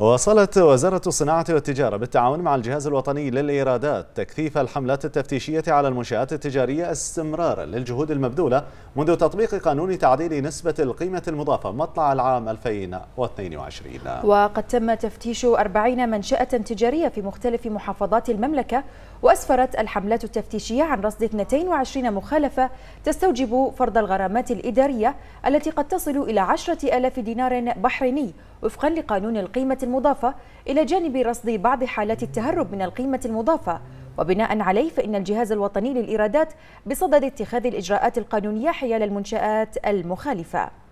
واصلت وزارة الصناعة والتجارة بالتعاون مع الجهاز الوطني للإيرادات تكثيف الحملات التفتيشية على المنشآت التجارية استمرارا للجهود المبذولة منذ تطبيق قانون تعديل نسبة القيمة المضافة مطلع العام 2022 وقد تم تفتيش 40 منشأة تجارية في مختلف محافظات المملكة وأسفرت الحملات التفتيشية عن رصد 22 مخالفة تستوجب فرض الغرامات الإدارية التي قد تصل إلى 10 ألاف دينار بحريني وفقا لقانون القيمة المضافة إلى جانب رصد بعض حالات التهرب من القيمة المضافة وبناء عليه فإن الجهاز الوطني للإيرادات بصدد اتخاذ الإجراءات القانونية حيال المنشآت المخالفة